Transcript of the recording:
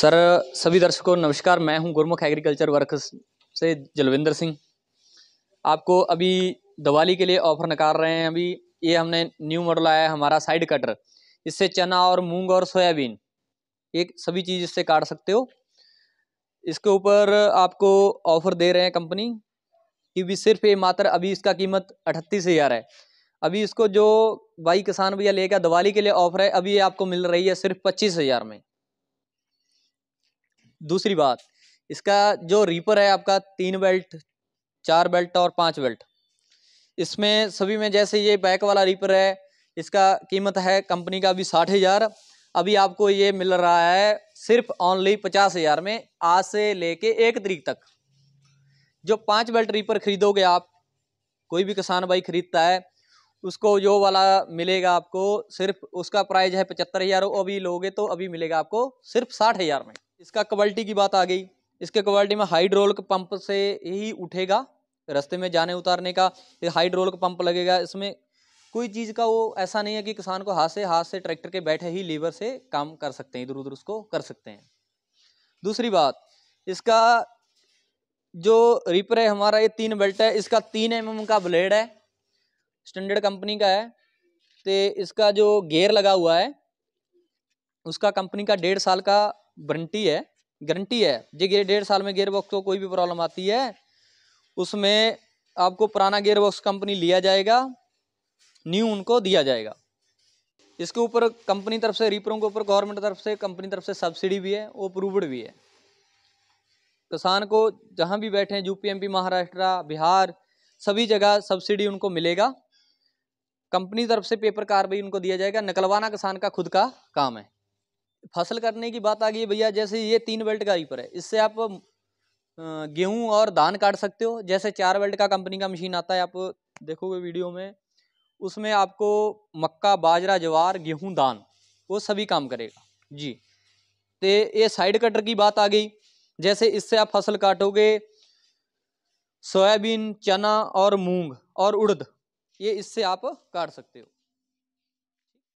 sir सभी दर्शकों नमस्कार मैं हूं गुरमुख एग्रीकल्चर वर्कर्स से जलविंदर सिंह आपको अभी दिवाली के लिए ऑफर नकार रहे हैं अभी ये हमने न्यू मॉडल आया है हमारा साइड कटर इससे चना और मूंग और सोयाबीन एक सभी चीज़ इससे काट सकते हो इसके ऊपर आपको ऑफर दे रहे हैं कंपनी कि भी सिर्फ ये मात्र अभी इसका कीमत अठतीस हज़ार है अभी इसको जो भाई किसान भैया लेगा दिवाली के लिए ऑफर है अभी आपको मिल रही है सिर्फ पच्चीस हज़ार में दूसरी बात इसका जो रीपर है आपका तीन बेल्ट चार बेल्ट और पाँच बेल्ट इसमें सभी में जैसे ये बैक वाला रीपर है इसका कीमत है कंपनी का अभी साठ हज़ार अभी आपको ये मिल रहा है सिर्फ ऑनली पचास हज़ार में आज से लेके एक तरीक तक जो पाँच बेल्ट रीपर ख़रीदोगे आप कोई भी किसान भाई ख़रीदता है उसको जो वाला मिलेगा आपको सिर्फ उसका प्राइस है पचहत्तर हज़ार अभी लोगे तो अभी मिलेगा आपको सिर्फ साठ हज़ार में इसका क्वालिटी की बात आ गई इसके क्वालिटी में हाइड्रोल पंप से ही उठेगा रास्ते में जाने उतारने का हाइड्रोल पंप लगेगा इसमें कोई चीज़ का वो ऐसा नहीं है कि किसान को हाथ से हाथ से ट्रैक्टर के बैठे ही लेबर से काम कर सकते हैं इधर उधर उसको कर सकते हैं दूसरी बात इसका जो रिपर है हमारा ये तीन बेल्ट है इसका तीन एम mm का ब्लेड है स्टैंडर्ड कंपनी का है तो इसका जो गेयर लगा हुआ है उसका कंपनी का डेढ़ साल का वारंटी है गारंटी है जो गेयर डेढ़ साल में गेयर बॉक्स को कोई भी प्रॉब्लम आती है उसमें आपको पुराना गेयर बॉक्स कंपनी लिया जाएगा न्यू उनको दिया जाएगा इसके ऊपर कंपनी तरफ से रिप्रो के ऊपर गवर्नमेंट तरफ से कंपनी तरफ से सब्सिडी भी है वो अप्रूवड भी है किसान को जहाँ भी बैठे हैं पी महाराष्ट्र बिहार सभी जगह सब्सिडी उनको मिलेगा कंपनी तरफ से पेपर कार्रवाई उनको दिया जाएगा निकलवाना किसान का खुद का काम है फसल करने की बात आ गई भैया जैसे ये तीन बेल्ट का रीपर है इससे आप गेहूं और धान काट सकते हो जैसे चार बेल्ट का कंपनी का मशीन आता है आप देखोगे वीडियो में उसमें आपको मक्का बाजरा जवार गेहूं धान वो सभी काम करेगा जी तो ये साइड कटर की बात आ गई जैसे इससे आप फसल काटोगे सोयाबीन चना और मूंग और उड़द ये इससे आप काट सकते हो